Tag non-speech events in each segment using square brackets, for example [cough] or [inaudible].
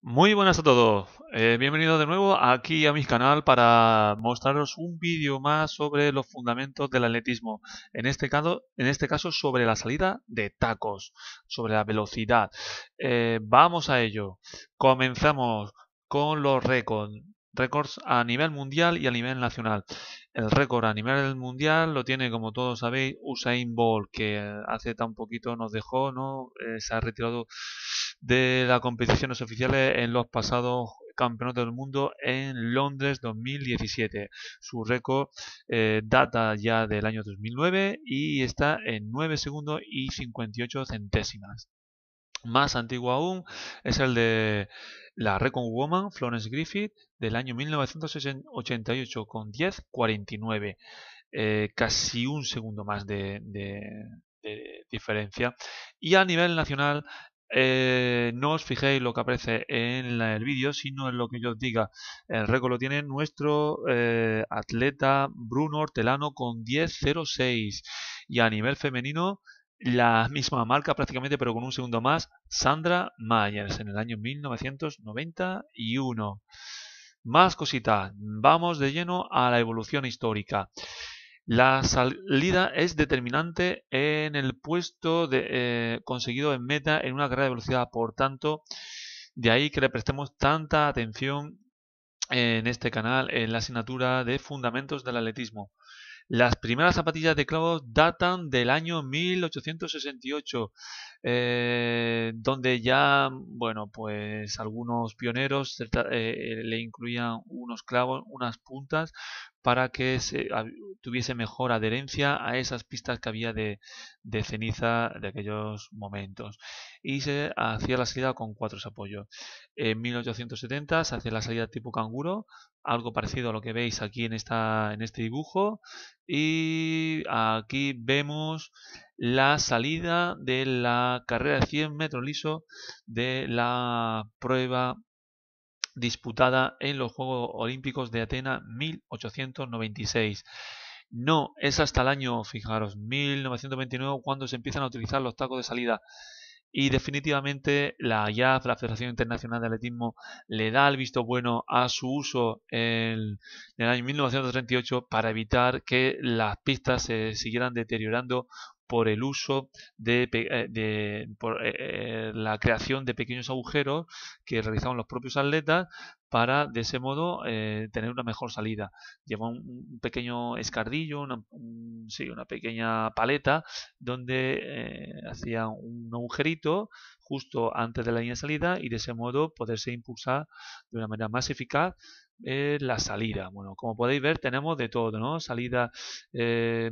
Muy buenas a todos, eh, bienvenidos de nuevo aquí a mi canal para mostraros un vídeo más sobre los fundamentos del atletismo, en este caso, en este caso sobre la salida de tacos, sobre la velocidad. Eh, vamos a ello, comenzamos con los récords, récords a nivel mundial y a nivel nacional. El récord a nivel mundial lo tiene, como todos sabéis, Usain Bolt, que hace tan poquito nos dejó, ¿no? Eh, se ha retirado de las competiciones oficiales en los pasados campeonatos del mundo en Londres 2017. Su récord eh, data ya del año 2009 y está en 9 segundos y 58 centésimas. Más antiguo aún es el de la Recon Woman Florence Griffith del año 1988 con 10.49, eh, casi un segundo más de, diferencia. Y a nivel nacional eh, no os fijéis lo que aparece en el vídeo, sino en lo que yo os diga. El récord lo tiene nuestro eh, atleta Bruno Hortelano con 10.06. Y a nivel femenino, la misma marca prácticamente, pero con un segundo más, Sandra Myers en el año 1991. Más cositas, vamos de lleno a la evolución histórica. La salida es determinante en el puesto eh, conseguido en meta en una carrera de velocidad. Por tanto, de ahí que le prestemos tanta atención en este canal, en la asignatura de fundamentos del atletismo. Las primeras zapatillas de clavos datan del año 1868, eh, donde ya, bueno, pues algunos pioneros eh, le incluían unos clavos, unas puntas, para que tuviese mejor adherencia a esas pistas que había de, de ceniza de aquellos momentos. Y se hacía la salida con cuatro apoyos. En 1870 se hacía la salida tipo canguro, algo parecido a lo que veis aquí en, esta, en este dibujo y aquí vemos la salida de la carrera de 100 metros liso de la prueba disputada en los Juegos Olímpicos de Atenas 1896. No, es hasta el año, fijaros, 1929 cuando se empiezan a utilizar los tacos de salida y definitivamente la IAF, la Federación Internacional de Atletismo, le da el visto bueno a su uso en, el año 1938 para evitar que las pistas se siguieran deteriorando por el uso de, eh, de eh, eh, la creación de pequeños agujeros que realizaban los propios atletas para de ese modo tener una mejor salida. Lleva un, pequeño escardillo, una, una pequeña paleta donde eh, hacía un agujerito justo antes de la línea de salida y de ese modo poderse impulsar de una manera más eficaz eh, la salida. Bueno, como podéis ver tenemos de todo, ¿no? Salida eh,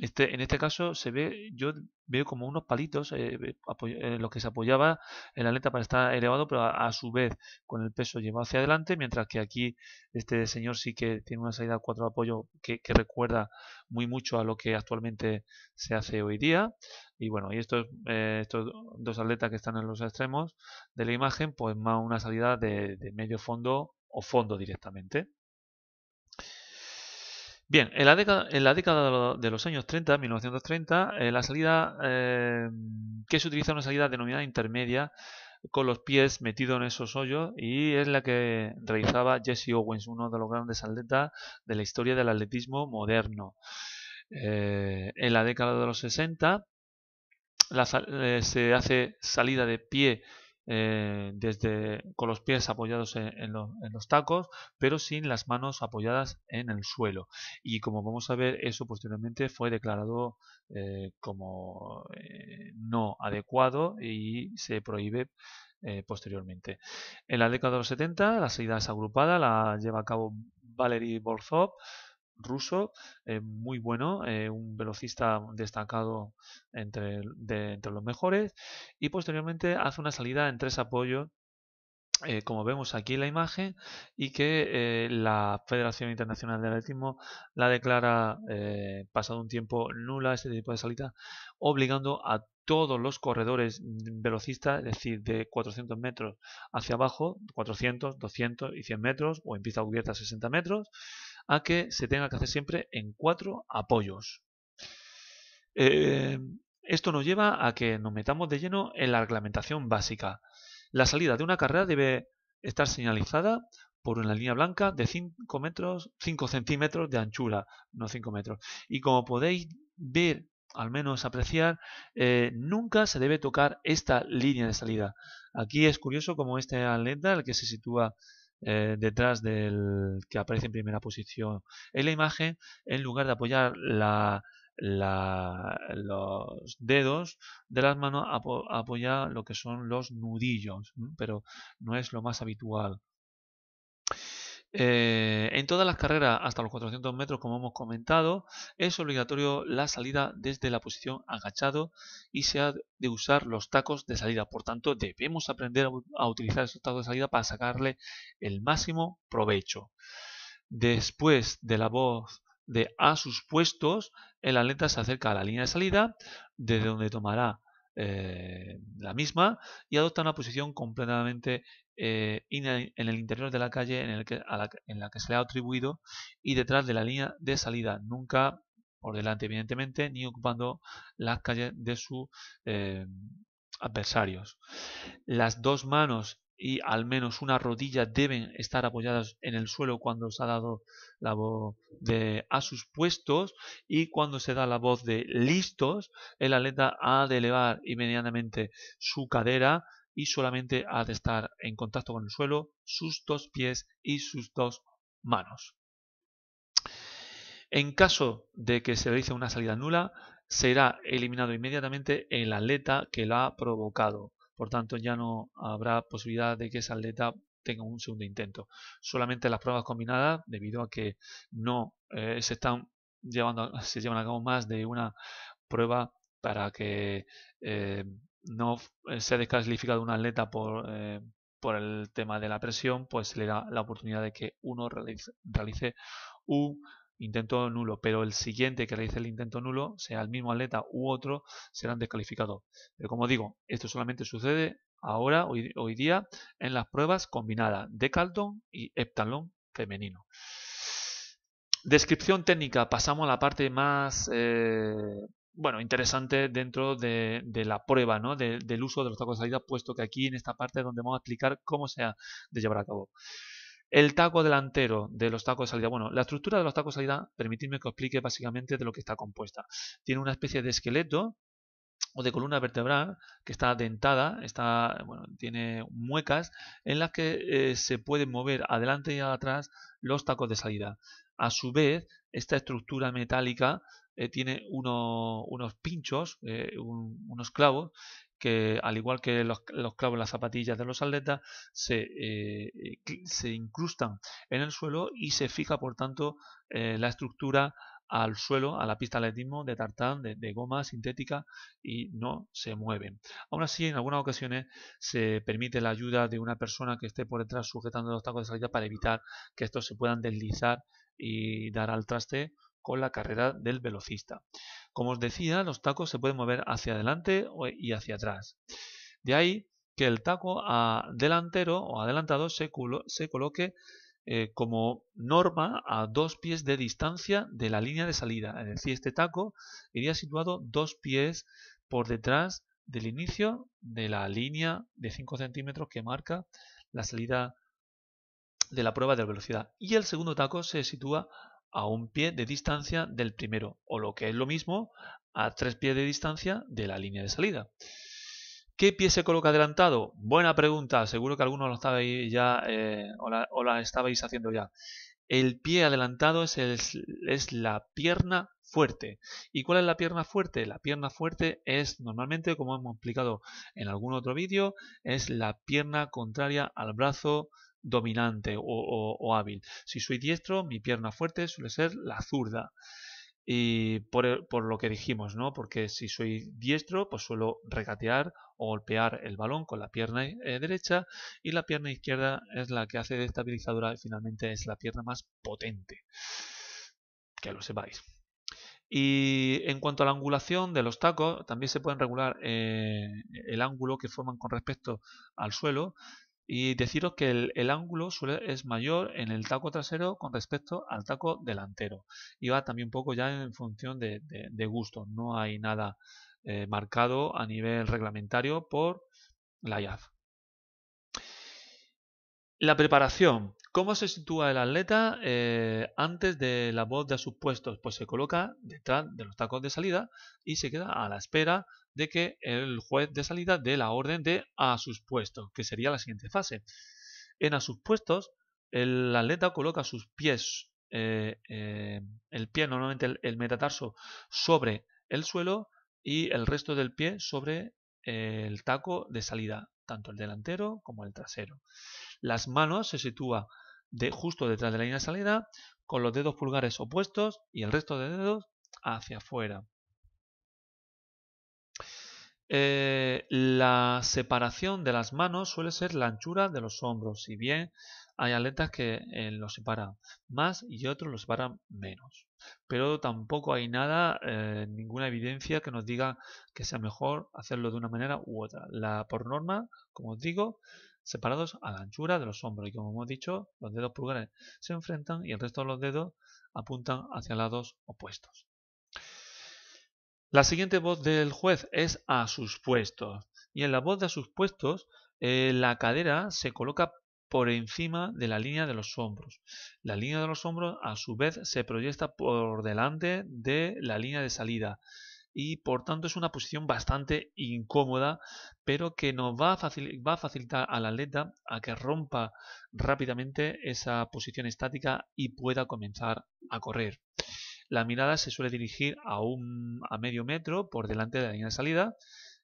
este, en este caso se ve, yo veo como unos palitos eh, eh, en los que se apoyaba el atleta para estar elevado, pero a, su vez con el peso llevado hacia adelante, mientras que aquí este señor sí que tiene una salida a cuatro apoyo que, que, recuerda muy mucho a lo que actualmente se hace hoy día. Y bueno, y estos, eh, estos dos atletas que están en los extremos de la imagen, pues más una salida de medio fondo o fondo directamente. Bien, en la década, de los años 30, 1930, eh, la salida eh, que se utiliza una salida denominada intermedia con los pies metidos en esos hoyos y es la que realizaba Jesse Owens, uno de los grandes atletas de la historia del atletismo moderno. Eh, en la década de los 60 se hace salida de pie eh, desde, con los pies apoyados en, los tacos, pero sin las manos apoyadas en el suelo. Y como vamos a ver, eso posteriormente fue declarado eh, como eh, no adecuado y se prohíbe posteriormente. En la década de los 70, la es agrupada la lleva a cabo Valery Borzov ruso, muy bueno, un velocista destacado entre, entre los mejores. Y posteriormente hace una salida en tres apoyos eh, como vemos aquí en la imagen, y que eh, la Federación Internacional de Atletismo la declara, eh, pasado un tiempo, nula este tipo de salida, obligando a todos los corredores velocistas, es decir, de 400 metros hacia abajo, 400, 200 y 100 metros, o en pista cubierta 60 metros, a que se tenga que hacer siempre en cuatro apoyos. Eh, esto nos lleva a que nos metamos de lleno en la reglamentación básica. La salida de una carrera debe estar señalizada por una línea blanca de 5 metros, 5 centímetros de anchura, no 5 metros. Y como podéis ver, al menos apreciar, eh, nunca se debe tocar esta línea de salida. Aquí es curioso como este atleta, el que se sitúa eh, detrás del que aparece en primera posición en la imagen, en lugar de apoyar la, los dedos de las manos apoya lo que son los nudillos, pero no es lo más habitual. Eh, en todas las carreras hasta los 400 metros, como hemos comentado, es obligatorio la salida desde la posición agachado y se ha de usar los tacos de salida. Por tanto, debemos aprender a utilizar esos tacos de salida para sacarle el máximo provecho. Después de la voz de a sus puestos, el atleta se acerca a la línea de salida, desde donde tomará eh, la misma y adopta una posición completamente eh, en el interior de la calle en, la, que se le ha atribuido y detrás de la línea de salida, nunca por delante evidentemente, ni ocupando las calles de sus eh, adversarios. Las dos manos y al menos una rodilla deben estar apoyadas en el suelo cuando se ha dado la voz de a sus puestos y cuando se da la voz de listos, el atleta ha de elevar inmediatamente su cadera y solamente ha de estar en contacto con el suelo sus dos pies y sus dos manos. En caso de que se hice una salida nula, será eliminado inmediatamente el atleta que la ha provocado por tanto ya no habrá posibilidad de que esa atleta tenga un segundo intento. Solamente las pruebas combinadas, debido a que no eh, se están llevando, [laughs] se llevan a cabo más de una prueba para que eh, no eh, sea descalificado una atleta eh, por, el tema de la presión, pues se le da la oportunidad de que uno realice, realice un intento nulo, pero el siguiente que realice el intento nulo, sea el mismo atleta u otro, serán descalificados. Pero como digo, esto solamente sucede ahora, hoy, día, en las pruebas combinadas de Calton y heptalón femenino. Descripción técnica, pasamos a la parte más... Eh, bueno, interesante dentro de, la prueba, ¿no? del uso de los tacos de salida, puesto que aquí en esta parte es donde vamos a explicar cómo se ha de llevar a cabo. El taco delantero de los tacos de salida. Bueno, la estructura de los tacos de salida, permitidme que os explique básicamente de lo que está compuesta. Tiene una especie de esqueleto o de columna vertebral que está dentada, está, bueno, tiene muecas en las que eh, se pueden mover adelante y atrás los tacos de salida. A su vez, esta estructura metálica eh, tiene unos pinchos, eh, unos clavos que al igual que los, clavos en las zapatillas de los atletas, eh, eh, se, incrustan en el suelo y se fija, por tanto, eh, la estructura al suelo, a la pista de atletismo de tartán, de, de, goma sintética y no se mueven. Aún así, en algunas ocasiones se permite la ayuda de una persona que esté por detrás sujetando los tacos de salida para evitar que estos se puedan deslizar y dar al traste con la carrera del velocista. Como os decía, los tacos se pueden mover hacia adelante y hacia atrás. De ahí que el taco delantero o adelantado se, coloque eh, como norma a dos pies de distancia de la línea de salida. Es decir, este taco iría situado dos pies por detrás del inicio de la línea de 5 centímetros que marca la salida de la prueba de velocidad. Y el segundo taco se sitúa a un pie de distancia del primero, o lo que es lo mismo, a tres pies de distancia de la línea de salida. ¿Qué pie se coloca adelantado? Buena pregunta, seguro que algunos lo estabais ya eh, o, la, estabais haciendo ya. El pie adelantado es, es la pierna fuerte. ¿Y cuál es la pierna fuerte? La pierna fuerte es normalmente, como hemos explicado en algún otro vídeo, es la pierna contraria al brazo dominante o, hábil. Si soy diestro, mi pierna fuerte suele ser la zurda y por, lo que dijimos, ¿no? Porque si soy diestro, pues suelo regatear o golpear el balón con la pierna eh, derecha y la pierna izquierda es la que hace de estabilizadora y finalmente es la pierna más potente. Que lo sepáis. Y en cuanto a la angulación de los tacos, también se pueden regular eh, el ángulo que forman con respecto al suelo, y deciros que el, ángulo suele, es mayor en el taco trasero con respecto al taco delantero. Y va también un poco ya en función de, gusto. No hay nada eh, marcado a nivel reglamentario por la IAF. La preparación. ¿Cómo se sitúa el atleta eh, antes de la voz de sus puestos? Pues se coloca detrás de los tacos de salida y se queda a la espera de que el juez de salida dé la orden de a sus puestos, que sería la siguiente fase. En a sus puestos, el atleta coloca sus pies, eh, eh, el pie normalmente el, metatarso sobre el suelo y el resto del pie sobre el taco de salida, tanto el delantero como el trasero. Las manos se sitúa justo detrás de la línea de salida, con los dedos pulgares opuestos y el resto de dedos hacia afuera. Eh, la separación de las manos suele ser la anchura de los hombros, si bien hay atletas que eh, los separan más y otros los separan menos. Pero tampoco hay nada, eh, ninguna evidencia que nos diga que sea mejor hacerlo de una manera u otra. La, por norma, como os digo, separados a la anchura de los hombros y como hemos dicho, los dedos pulgares se enfrentan y el resto de los dedos apuntan hacia lados opuestos. La siguiente voz del juez es a sus puestos y en la voz de a sus puestos eh, la cadera se coloca por encima de la línea de los hombros. La línea de los hombros a su vez se proyecta por delante de la línea de salida y por tanto es una posición bastante incómoda, pero que nos va a, a facilitar al atleta a que rompa rápidamente esa posición estática y pueda comenzar a correr. La mirada se suele dirigir a, un, a medio metro por delante de la línea de salida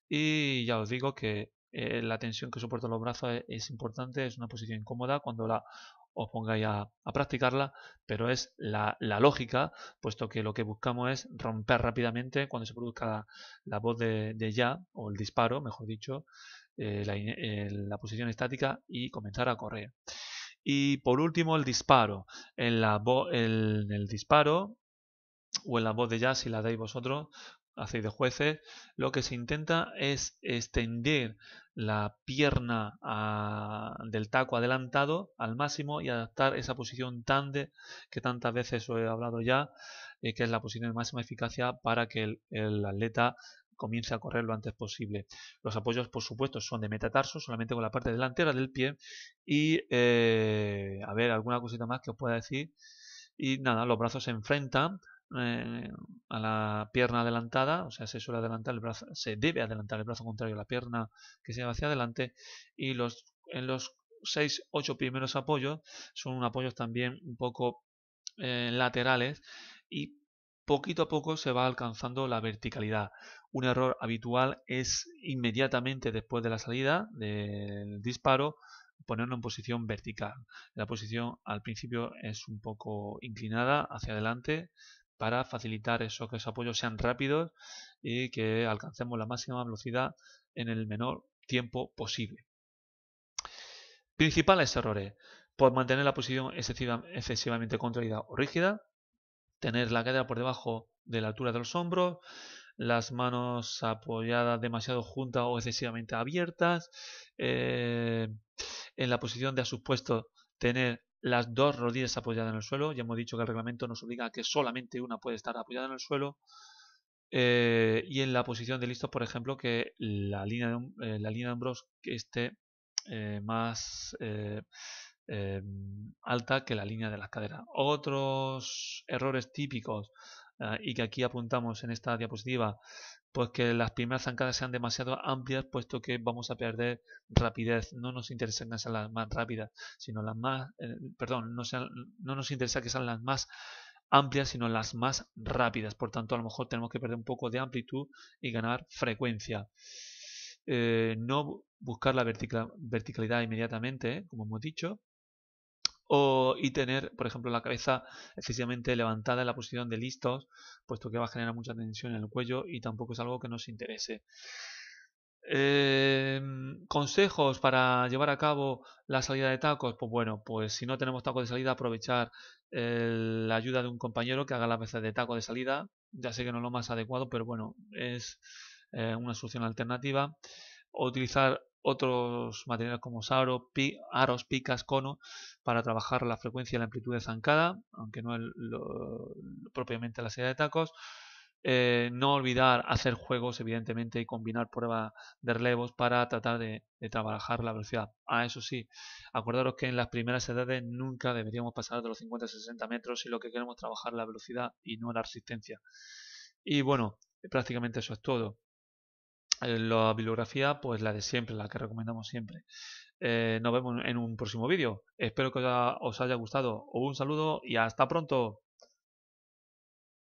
y ya os digo que eh, la tensión que soporta los brazos es, importante, es una posición incómoda cuando la os pongáis a, practicarla, pero es la, lógica, puesto que lo que buscamos es romper rápidamente cuando se produzca la voz de, ya, o el disparo, mejor dicho, eh, eh, la, posición estática y comenzar a correr. Y por último, el disparo. En, la el, el, disparo o en la voz de ya, si la dais vosotros, hacéis de jueces, lo que se intenta es extender la pierna ah, del taco adelantado al máximo y adaptar esa posición tan de que tantas veces os he hablado ya, eh, que es la posición de máxima eficacia para que el, atleta comience a correr lo antes posible. Los apoyos, por supuesto, son de metatarso, solamente con la parte delantera del pie. Y, eh, a ver, alguna cosita más que os pueda decir. Y nada, los brazos se enfrentan, eh, a la pierna adelantada, o sea, se suele adelantar el brazo, se debe adelantar el brazo contrario a la pierna que se va hacia adelante y los en los 6, 8 primeros apoyos son apoyos también un poco eh, laterales y poquito a poco se va alcanzando la verticalidad. Un error habitual es inmediatamente después de la salida del disparo ponerlo en posición vertical. La posición al principio es un poco inclinada hacia adelante, para facilitar eso, que esos apoyos sean rápidos y que alcancemos la máxima velocidad en el menor tiempo posible. Principales errores. Por mantener la posición excesivamente contraída o rígida, tener la cadera por debajo de la altura de los hombros, las manos apoyadas demasiado juntas o excesivamente abiertas, eh, en la posición de a tener las dos rodillas apoyadas en el suelo. Ya hemos dicho que el reglamento nos obliga a que solamente una puede estar apoyada en el suelo. Eh, y en la posición de listos, por ejemplo, que la línea de, eh, la línea de hombros esté eh, más em, alta que la línea de las caderas. Otros errores típicos y que aquí apuntamos en esta diapositiva pues que las primeras zancadas sean demasiado amplias, puesto que vamos a perder rapidez. No nos interesa que sean las más rápidas, sino las más, eh, perdón, no, no nos interesa que sean las más amplias, sino las más rápidas. Por tanto, a lo mejor tenemos que perder un poco de amplitud y ganar frecuencia. Eh, no buscar la verticalidad inmediatamente, ¿eh? como hemos dicho, o, y tener, por ejemplo, la cabeza excesivamente levantada en la posición de listos, puesto que va a generar mucha tensión en el cuello y tampoco es algo que nos interese. Em, consejos para llevar a cabo la salida de tacos, pues bueno, pues si no tenemos taco de salida, aprovechar la ayuda de un compañero que haga las veces de taco de salida. Ya sé que no es lo más adecuado, pero bueno, es eh, una solución alternativa. O utilizar otros materiales como sauro aros, picas, cono, para trabajar la frecuencia y la amplitud de zancada, aunque no propiamente la serie de tacos. Eh, no olvidar hacer juegos, evidentemente, y combinar pruebas de relevos para tratar de, trabajar la velocidad. Ah, eso sí, acordaros que en las primeras edades nunca deberíamos pasar de los 50-60 metros si lo que queremos trabajar la velocidad y no la resistencia. Y bueno, prácticamente eso es todo la bibliografía, pues la de siempre, la que recomendamos siempre. Eh, nos vemos en un próximo vídeo. Espero que os haya gustado. Un saludo y hasta pronto.